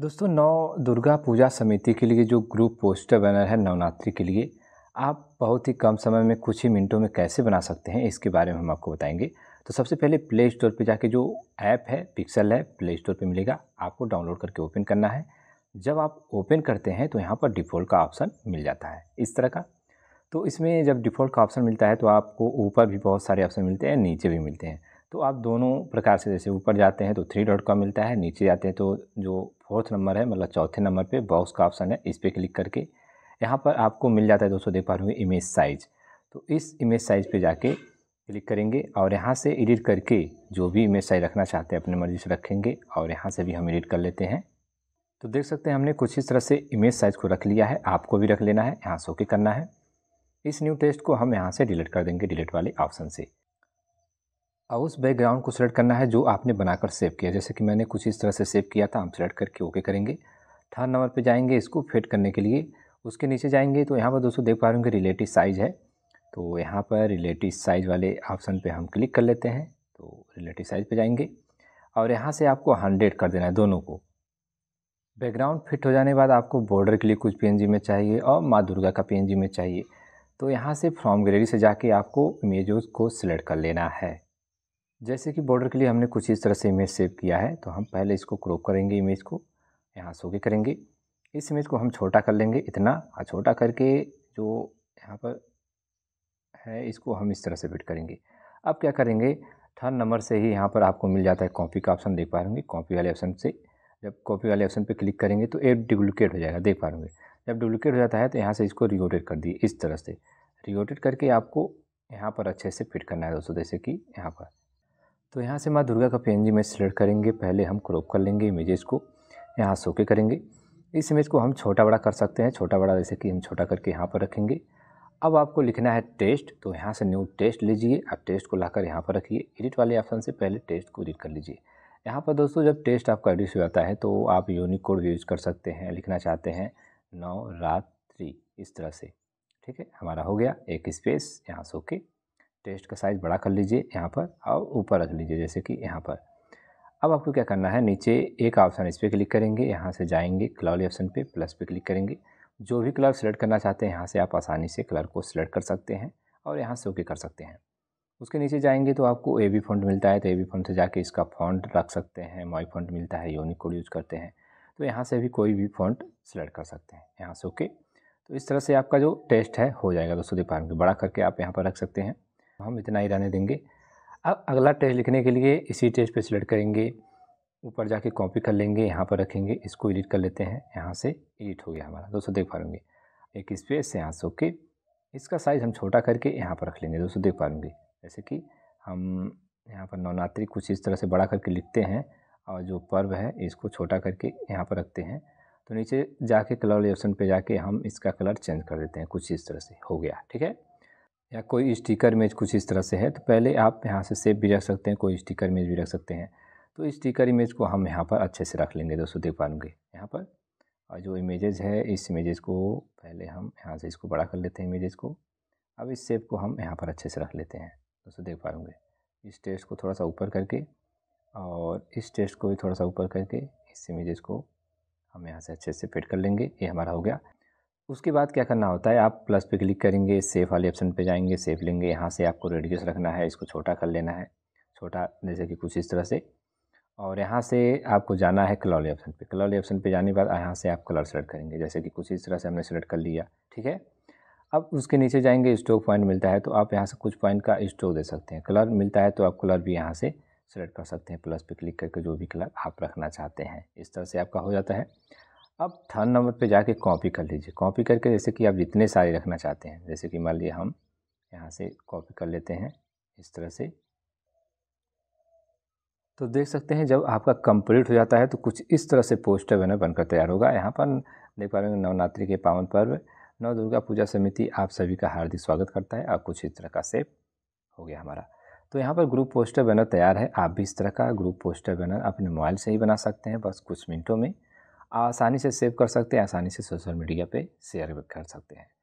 दोस्तों नौ दुर्गा पूजा समिति के लिए जो ग्रुप पोस्टर बैनर है नवरात्रि के लिए आप बहुत ही कम समय में कुछ ही मिनटों में कैसे बना सकते हैं इसके बारे में हम आपको बताएंगे तो सबसे पहले प्ले स्टोर पर जाके जो ऐप है पिक्सल है प्ले स्टोर पर मिलेगा आपको डाउनलोड करके ओपन करना है जब आप ओपन करते हैं तो यहाँ पर डिफ़ॉल्ट का ऑप्शन मिल जाता है इस तरह का तो इसमें जब डिफ़ॉल्ट का ऑप्शन मिलता है तो आपको ऊपर भी बहुत सारे ऑप्शन मिलते हैं नीचे भी मिलते हैं तो आप दोनों प्रकार से जैसे ऊपर जाते हैं तो थ्री डॉट का मिलता है नीचे जाते हैं तो जो फोर्थ नंबर है मतलब चौथे नंबर पे बॉक्स का ऑप्शन है इस पर क्लिक करके यहाँ पर आपको मिल जाता है दोस्तों देख पा रहे इमेज साइज तो इस इमेज साइज पे जाके क्लिक करेंगे और यहाँ से एडिट करके जो भी इमेज साइज रखना चाहते हैं अपने मर्जी से रखेंगे और यहाँ से भी हम एडिट कर लेते हैं तो देख सकते हैं हमने कुछ इस तरह से इमेज साइज़ को रख लिया है आपको भी रख लेना है यहाँ से ओके करना है इस न्यू टेस्ट को हम यहाँ से डिलीट कर देंगे डिलीट वाले ऑप्शन से और उस बैकग्राउंड को सिलेक्ट करना है जो आपने बनाकर सेव किया जैसे कि मैंने कुछ इस तरह से सेव किया था हम सेलेक्ट करके ओके करेंगे थर्ड नंबर पे जाएंगे इसको फिट करने के लिए उसके नीचे जाएंगे तो यहाँ पर दोस्तों देख पा रहे होंगे रिलेटिव साइज़ है तो यहाँ पर रिलेटिव साइज़ वाले ऑप्शन पर हम क्लिक कर लेते हैं तो रिलेटिव साइज़ पर जाएंगे और यहाँ से आपको हंड्रेड कर देना है दोनों को बैकग्राउंड फिट हो जाने के बाद आपको बॉर्डर के लिए कुछ पी में चाहिए और माँ दुर्गा का पी में चाहिए तो यहाँ से फ्रॉम गैलरी से जाके आपको इमेज को सिलेक्ट कर लेना है जैसे कि बॉर्डर के लिए हमने कुछ इस तरह से इमेज सेव किया है तो हम पहले इसको क्रॉप करेंगे इमेज को यहाँ सोगे करेंगे इस इमेज को हम छोटा कर लेंगे इतना और हाँ, छोटा करके जो यहाँ पर है इसको हम इस तरह से फिट करेंगे अब क्या करेंगे थर्ड नंबर से ही यहाँ पर आपको मिल जाता है कॉपी का ऑप्शन देख पा रहे कॉपी वाले ऑप्शन से जब कॉपी वाले ऑप्शन पर क्लिक करेंगे तो एड डुप्लिकेट हो जाएगा देख पा रहे जब डुप्लिकेट हो जाता है तो यहाँ से इसको रिओटेट कर दिए इस तरह से रिओटेट करके आपको यहाँ पर अच्छे से फिट करना है दोस्तों जैसे कि यहाँ पर तो यहाँ से माँ दुर्गा का पी में सिलेक्ट करेंगे पहले हम क्रॉप कर लेंगे इमेजेस को यहाँ सोके करेंगे इस इमेज को हम छोटा बड़ा कर सकते हैं छोटा बड़ा जैसे कि हम छोटा करके यहाँ पर रखेंगे अब आपको लिखना है टेस्ट तो यहाँ से न्यू टेस्ट लीजिए आप टेस्ट को लाकर यहाँ पर रखिए एडिट वाले ऑप्शन से पहले टेस्ट को एडिट कर लीजिए यहाँ पर दोस्तों जब टेस्ट आपका एडिट हो जाता है तो आप यूनिक कोड यूज़ कर सकते हैं लिखना चाहते हैं नौ रात थ्री इस तरह से ठीक है हमारा हो गया एक स्पेस यहाँ सो के टेस्ट का साइज़ बड़ा कर लीजिए यहाँ पर और ऊपर रख लीजिए जैसे कि यहाँ पर अब आपको क्या करना है नीचे एक ऑप्शन इस पर क्लिक करेंगे यहाँ से जाएंगे कलर ऑप्शन पे प्लस पे क्लिक करेंगे जो भी कलर सेलेक्ट करना चाहते हैं यहाँ से आप आसानी से कलर को सिलेक्ट कर सकते हैं और यहाँ से ओके कर सकते हैं उसके नीचे जाएंगे तो आपको ए बी फंड मिलता है तो ए बी फंड से जाके इसका फॉन्ट रख सकते हैं मॉई फंड मिलता है यूनिक कोड यूज़ करते हैं तो यहाँ से भी कोई भी फॉन्ट सेलेक्ट कर सकते हैं यहाँ से ओके तो इस तरह से आपका जो टेस्ट है हो जाएगा दोस्तों दीपान के बड़ा करके आप यहाँ पर रख सकते हैं तो हम इतना ही रहने देंगे अब अगला टेस्ट लिखने के लिए इसी टेस्ट पे सिलेक्ट करेंगे ऊपर जाके कॉपी कर लेंगे यहाँ पर रखेंगे इसको एडिट कर लेते हैं यहाँ से एडिट हो गया हमारा दोस्तों देख पा लूँगे एक स्पेस यहाँ से ओके इसका साइज़ हम छोटा करके यहाँ पर रख लेंगे दोस्तों देख पा लूँगे जैसे कि हम यहाँ पर नवरात्रि कुछ इस तरह से बड़ा करके लिखते हैं और जो पर्व है इसको छोटा करके यहाँ पर रखते हैं तो नीचे जाके कलर ऑप्शन पे जाके हम इसका कलर चेंज कर देते हैं कुछ इस तरह से हो गया ठीक है या कोई स्टिकर इमेज कुछ इस तरह से है तो पहले आप यहाँ से सेव भी रख सकते हैं कोई स्टिकर इमेज भी रख सकते हैं तो स्टिकर इमेज को हम यहाँ पर अच्छे से रख लेंगे दोस्तों देख पाएंगे यहाँ पर और जो इमेजेस है इस इमेजेस को पहले हम यहाँ से इसको बड़ा कर लेते हैं इमेजेस को अब इस सेप को हम यहाँ पर अच्छे से रख लेते हैं दोस्तों देख पाएंगे इस टेस्ट को थोड़ा सा ऊपर करके और इस टेस्ट को भी थोड़ा सा ऊपर करके इस इमेजेस को हम यहाँ से अच्छे से फिट कर लेंगे ये हमारा हो गया उसके बाद क्या करना होता है आप प्लस पे क्लिक करेंगे सेफ वाले ऑप्शन पे जाएंगे सेफ लेंगे यहाँ से आपको रेडियस रखना है इसको छोटा कर लेना है छोटा जैसे कि कुछ इस तरह से और यहाँ से आपको जाना है कलर ऑप्शन पे कलर ऑप्शन पे जाने के बाद यहाँ से आप कलर सेलेक्ट करेंगे जैसे कि कुछ इस तरह से हमने सेलेक्ट कर लिया ठीक है अब उसके नीचे जाएंगे स्टोक पॉइंट मिलता है तो आप यहाँ से कुछ पॉइंट का स्टोक दे सकते हैं कलर मिलता है तो आप कलर भी यहाँ से सेलेक्ट कर सकते हैं प्लस पे क्लिक करके जो भी कलर आप रखना चाहते हैं इस तरह से आपका हो जाता है अब थर्ड नंबर पे जाके कॉपी कर लीजिए कॉपी करके जैसे कि आप जितने सारे रखना चाहते हैं जैसे कि मान लीजिए हम यहाँ से कॉपी कर लेते हैं इस तरह से तो देख सकते हैं जब आपका कंप्लीट हो जाता है तो कुछ इस तरह से पोस्टर बैनर बनकर तैयार होगा यहाँ पर देख पा रहे हैं नवरात्रि के पावन पर्व नव दुर्गा पूजा समिति आप सभी का हार्दिक स्वागत करता है और कुछ इस तरह का सेप हो गया हमारा तो यहाँ पर ग्रुप पोस्टर बैनर तैयार है आप भी इस तरह का ग्रुप पोस्टर बैनर अपने मोबाइल से ही बना सकते हैं बस कुछ मिनटों में आसानी से सेव कर सकते हैं आसानी से सोशल मीडिया पे शेयर कर सकते हैं